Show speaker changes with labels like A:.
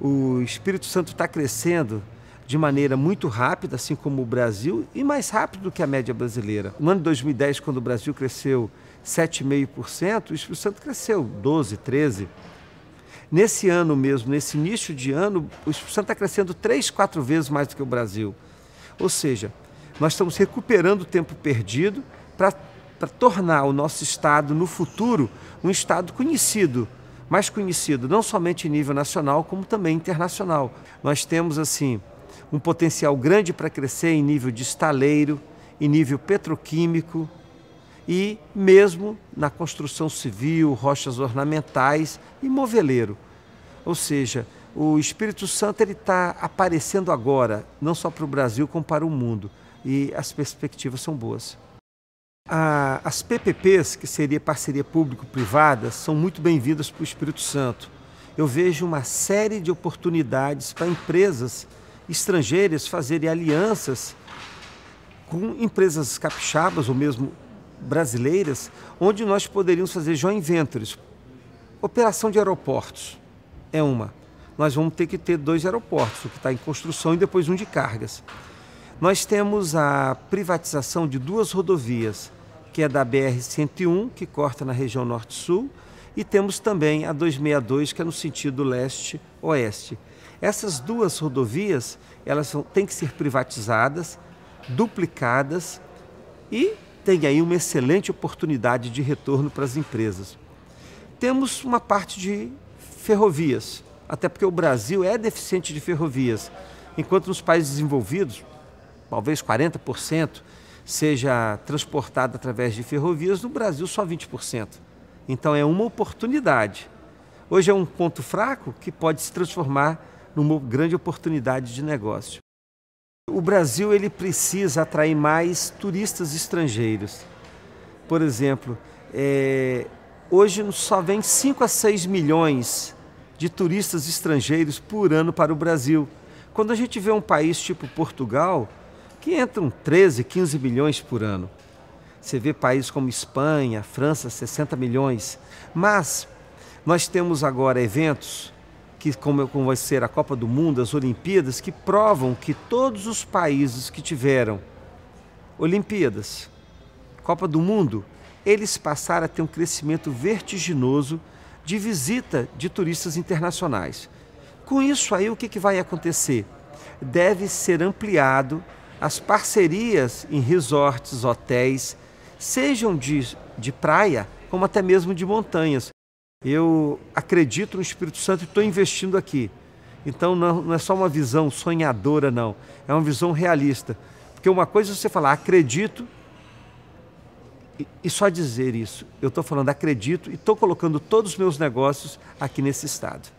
A: o Espírito Santo está crescendo de maneira muito rápida, assim como o Brasil, e mais rápido do que a média brasileira. No ano de 2010, quando o Brasil cresceu 7,5%, o Espírito Santo cresceu 12, 13. Nesse ano mesmo, nesse início de ano, o Espírito Santo está crescendo três, quatro vezes mais do que o Brasil. Ou seja, nós estamos recuperando o tempo perdido para tornar o nosso Estado, no futuro, um Estado conhecido mais conhecido não somente em nível nacional, como também internacional. Nós temos assim um potencial grande para crescer em nível de estaleiro, em nível petroquímico e mesmo na construção civil, rochas ornamentais e moveleiro. Ou seja, o Espírito Santo ele está aparecendo agora, não só para o Brasil, como para o mundo. E as perspectivas são boas as PPPs, que seria parceria público-privada, são muito bem-vindas para o Espírito Santo. Eu vejo uma série de oportunidades para empresas estrangeiras fazerem alianças com empresas capixabas ou mesmo brasileiras, onde nós poderíamos fazer joint ventures. Operação de aeroportos é uma. Nós vamos ter que ter dois aeroportos, o que está em construção e depois um de cargas. Nós temos a privatização de duas rodovias, que é da BR-101, que corta na região norte-sul, e temos também a 262, que é no sentido leste-oeste. Essas duas rodovias, elas são, têm que ser privatizadas, duplicadas e tem aí uma excelente oportunidade de retorno para as empresas. Temos uma parte de ferrovias, até porque o Brasil é deficiente de ferrovias, enquanto nos países desenvolvidos, talvez 40%, seja transportada através de ferrovias, no Brasil só 20%. Então é uma oportunidade. Hoje é um ponto fraco que pode se transformar numa grande oportunidade de negócio. O Brasil ele precisa atrair mais turistas estrangeiros. Por exemplo, é, hoje só vem 5 a 6 milhões de turistas estrangeiros por ano para o Brasil. Quando a gente vê um país tipo Portugal, que entram 13, 15 bilhões por ano. Você vê países como Espanha, França, 60 milhões. Mas nós temos agora eventos que como, como vai ser a Copa do Mundo, as Olimpíadas, que provam que todos os países que tiveram Olimpíadas, Copa do Mundo, eles passaram a ter um crescimento vertiginoso de visita de turistas internacionais. Com isso aí, o que, que vai acontecer? Deve ser ampliado as parcerias em resorts, hotéis, sejam de, de praia, como até mesmo de montanhas. Eu acredito no Espírito Santo e estou investindo aqui. Então não, é só uma visão sonhadora, não. É uma visão realista. Porque uma coisa é você falar, acredito, e, e só dizer isso. Eu estou falando, acredito e estou colocando todos os meus negócios aqui nesse estado.